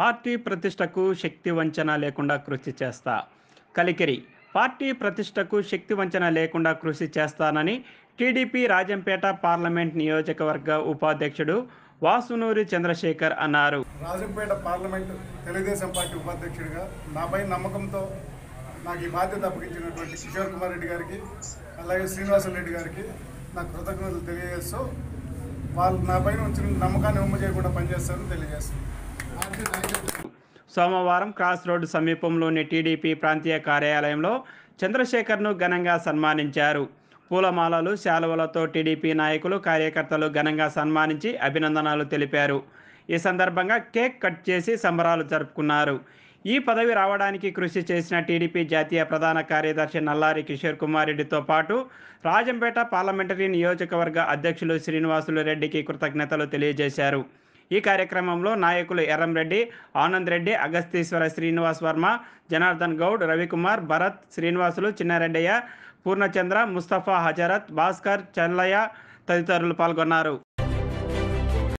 party ప్రతిష్టకు శక్తి వంచన లేకుండా కృషి చేస్తా కలికిరి పార్టీ ప్రతిష్టకు శక్తి వంచన లేకుండా కృషి చేస్తానని టీడీపీ రాజంపేట పార్లమెంట్ నియోజకవర్గ ఉపాధ్యక్షుడు వాసునూరి చంద్రశేఖర్ అన్నారు రాజంపేట పార్లమెంట్ తెలుగుదేశం పార్టీ ఉపాధ్యక్షుడిగా నాపై నమ్మకంతో నాకు ఈ బాధ్యత అప్పగించినటువంటి కిషోర్ కుమార్ రెడ్డి గారికి అలాగే శ్రీనివాసరెడ్డి గారికి నా కృతజ్ఞతలు తెలియజేస్తూ వాళ్ళు నా ఉంచిన నమ్మకాన్ని ఉమ్మ చేయకుండా పనిచేస్తారని తెలియజేస్తాను సోమవారం క్రాస్ రోడ్డు సమీపంలోని టీడీపీ ప్రాంతీయ కార్యాలయంలో చంద్రశేఖర్ను ఘనంగా సన్మానించారు పూలమాలలు శాలువలతో టీడీపీ నాయకులు కార్యకర్తలు ఘనంగా సన్మానించి అభినందనలు తెలిపారు ఈ సందర్భంగా కేక్ కట్ చేసి సంబరాలు జరుపుకున్నారు ఈ పదవి రావడానికి కృషి చేసిన టీడీపీ జాతీయ ప్రధాన కార్యదర్శి నల్లారి కిషోర్ కుమార్ రెడ్డితో పాటు రాజంపేట పార్లమెంటరీ నియోజకవర్గ అధ్యక్షులు శ్రీనివాసులు రెడ్డికి కృతజ్ఞతలు తెలియజేశారు ఈ కార్యక్రమంలో నాయకులు ఎర్రంరెడ్డి ఆనంద్ రెడ్డి అగస్తీశ్వర శ్రీనివాస్ వర్మ జనార్దన్ గౌడ్ రవికుమార్ భరత్ శ్రీనివాసులు చిన్నారెడ్డయ్య పూర్ణచంద్ర ముస్తఫా హజరత్ భాస్కర్ చెల్లయ్య తదితరులు పాల్గొన్నారు